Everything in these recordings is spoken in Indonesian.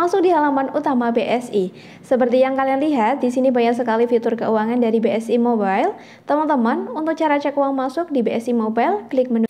masuk di halaman utama BSI. Seperti yang kalian lihat, di sini banyak sekali fitur keuangan dari BSI Mobile. Teman-teman, untuk cara cek uang masuk di BSI Mobile, klik menu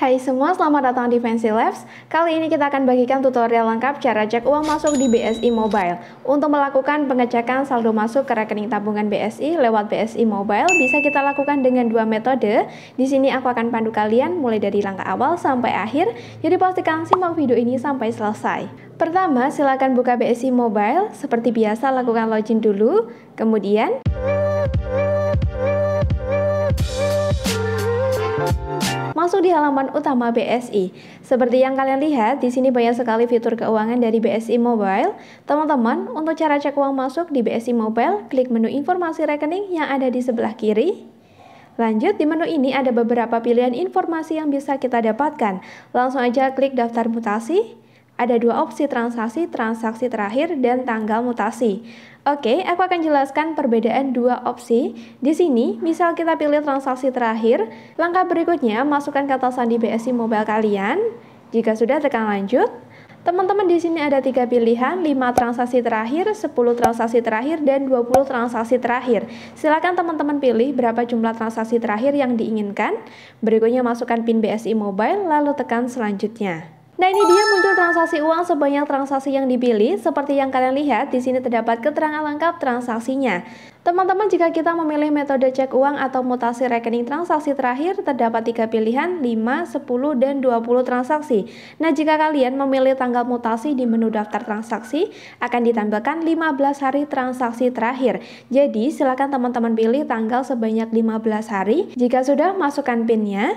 Hai semua, selamat datang di Fancy Labs. Kali ini kita akan bagikan tutorial lengkap cara cek uang masuk di BSI Mobile. Untuk melakukan pengecekan saldo masuk ke rekening tabungan BSI lewat BSI Mobile, bisa kita lakukan dengan dua metode. Di sini aku akan pandu kalian mulai dari langkah awal sampai akhir, jadi pastikan simak video ini sampai selesai. Pertama, silakan buka BSI Mobile. Seperti biasa, lakukan login dulu. Kemudian, masuk di halaman utama BSI. Seperti yang kalian lihat, di sini banyak sekali fitur keuangan dari BSI Mobile. Teman-teman, untuk cara cek uang masuk di BSI Mobile, klik menu informasi rekening yang ada di sebelah kiri. Lanjut, di menu ini ada beberapa pilihan informasi yang bisa kita dapatkan. Langsung aja klik daftar mutasi. Ada dua opsi transaksi, transaksi terakhir, dan tanggal mutasi. Oke, aku akan jelaskan perbedaan dua opsi. Di sini, misal kita pilih transaksi terakhir, langkah berikutnya masukkan kata sandi BSI mobile kalian. Jika sudah, tekan lanjut. Teman-teman di sini ada tiga pilihan, 5 transaksi terakhir, 10 transaksi terakhir, dan 20 transaksi terakhir. Silakan teman-teman pilih berapa jumlah transaksi terakhir yang diinginkan. Berikutnya masukkan PIN BSI Mobile, lalu tekan selanjutnya. Nah ini dia muncul transaksi uang sebanyak transaksi yang dipilih. Seperti yang kalian lihat, di sini terdapat keterangan lengkap transaksinya. Teman-teman jika kita memilih metode cek uang atau mutasi rekening transaksi terakhir, terdapat tiga pilihan 5, 10, dan 20 transaksi. Nah jika kalian memilih tanggal mutasi di menu daftar transaksi, akan ditampilkan 15 hari transaksi terakhir. Jadi silakan teman-teman pilih tanggal sebanyak 15 hari. Jika sudah, masukkan pinnya.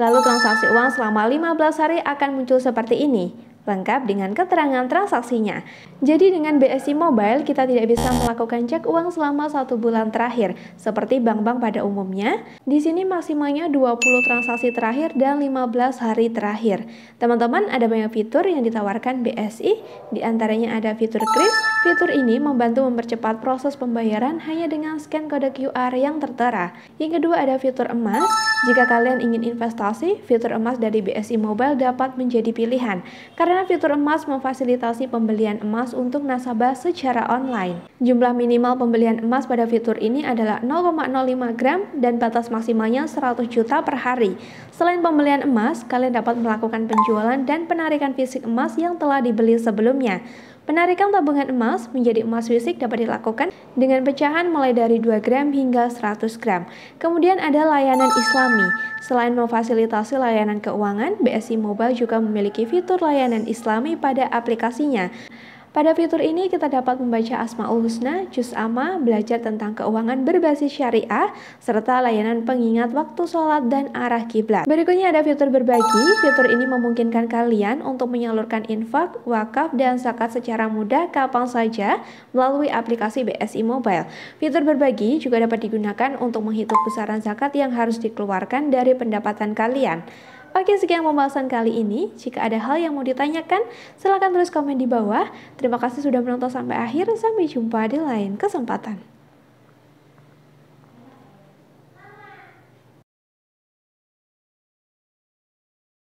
Lalu transaksi uang selama 15 hari akan muncul seperti ini lengkap dengan keterangan transaksinya. Jadi dengan BSI Mobile kita tidak bisa melakukan cek uang selama satu bulan terakhir seperti bank-bank pada umumnya. Di sini maksimalnya 20 transaksi terakhir dan 15 hari terakhir. Teman-teman ada banyak fitur yang ditawarkan BSI, di antaranya ada fitur Kris. Fitur ini membantu mempercepat proses pembayaran hanya dengan scan kode QR yang tertera. Yang kedua ada fitur emas. Jika kalian ingin investasi, fitur emas dari BSI Mobile dapat menjadi pilihan karena karena fitur emas memfasilitasi pembelian emas untuk nasabah secara online. Jumlah minimal pembelian emas pada fitur ini adalah 0,05 gram dan batas maksimalnya 100 juta per hari. Selain pembelian emas, kalian dapat melakukan penjualan dan penarikan fisik emas yang telah dibeli sebelumnya. Penarikan tabungan emas menjadi emas fisik dapat dilakukan dengan pecahan mulai dari 2 gram hingga 100 gram. Kemudian ada layanan islami. Selain memfasilitasi layanan keuangan, BSI Mobile juga memiliki fitur layanan islami pada aplikasinya. Pada fitur ini kita dapat membaca Asmaul Husna, Juz Amma, belajar tentang keuangan berbasis syariah, serta layanan pengingat waktu sholat dan arah kiblat. Berikutnya ada fitur berbagi. Fitur ini memungkinkan kalian untuk menyalurkan infak, wakaf, dan zakat secara mudah kapan saja melalui aplikasi BSI Mobile. Fitur berbagi juga dapat digunakan untuk menghitung besaran zakat yang harus dikeluarkan dari pendapatan kalian. Oke, sekian pembahasan kali ini. Jika ada hal yang mau ditanyakan, silahkan tulis komen di bawah. Terima kasih sudah menonton sampai akhir. Sampai jumpa di lain kesempatan.